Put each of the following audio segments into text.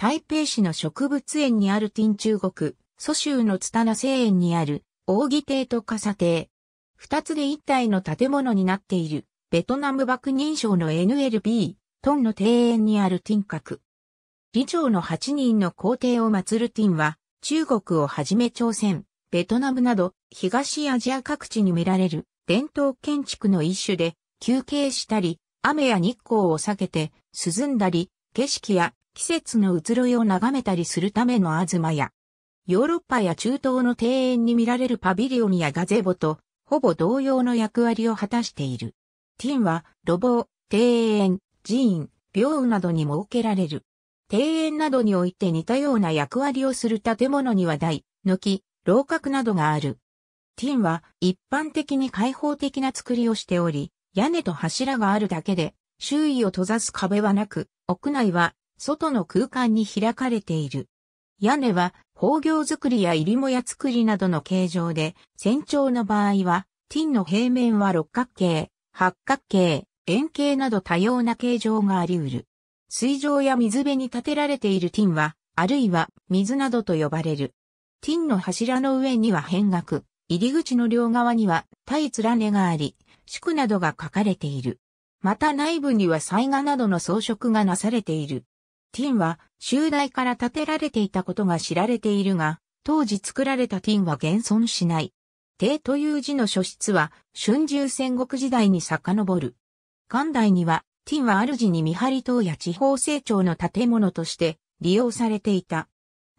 台北市の植物園にあるン中国、蘇州の津田名園にある、奥義亭と傘亭。二つで一体の建物になっている、ベトナム爆認証の NLB、トンの庭園にあるティン閣。李朝の八人の皇帝を祀るティンは、中国をはじめ朝鮮、ベトナムなど、東アジア各地に見られる、伝統建築の一種で、休憩したり、雨や日光を避けて、涼んだり、景色や季節の移ろいを眺めたりするための東や、ヨーロッパや中東の庭園に見られるパビリオンやガゼボと、ほぼ同様の役割を果たしている。ティンは、路ボ庭園、寺院、病などに設けられる。庭園などにおいて似たような役割をする建物には台、軒、楼閣などがある。ティンは一般的に開放的な作りをしており、屋根と柱があるだけで、周囲を閉ざす壁はなく、屋内は外の空間に開かれている。屋根は、宝行作りや入りもや作りなどの形状で、船長の場合は、ティンの平面は六角形、八角形、円形など多様な形状があり得る。水上や水辺に建てられているティンは、あるいは水などと呼ばれる。ティンの柱の上には変額、入り口の両側には対連ねがあり、宿などが書かれている。また内部には彩画などの装飾がなされている。ティンは襲大から建てられていたことが知られているが、当時作られたティンは現存しない。帝という字の書室は春秋戦国時代に遡る。元代には、ティンは主に見張り塔や地方成長の建物として利用されていた。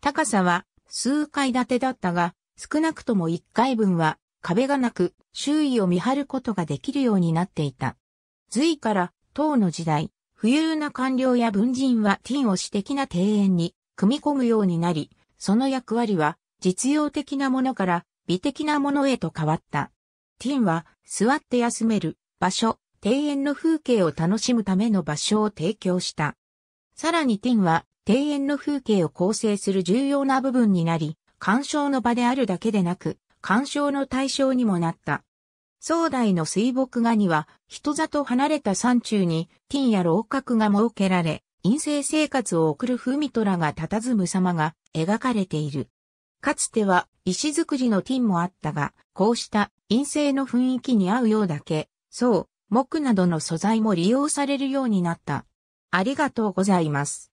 高さは数階建てだったが、少なくとも1階分は壁がなく周囲を見張ることができるようになっていた。隋から唐の時代、富裕な官僚や文人はティンを私的な庭園に組み込むようになり、その役割は実用的なものから美的なものへと変わった。ティンは座って休める場所、庭園の風景を楽しむための場所を提供した。さらにティンは庭園の風景を構成する重要な部分になり、鑑賞の場であるだけでなく、鑑賞の対象にもなった。壮大の水墨画には、人里離れた山中に、金や楼閣が設けられ、陰性生活を送る風味虎が佇む様が描かれている。かつては石造りの金もあったが、こうした陰性の雰囲気に合うようだけ、そう、木などの素材も利用されるようになった。ありがとうございます。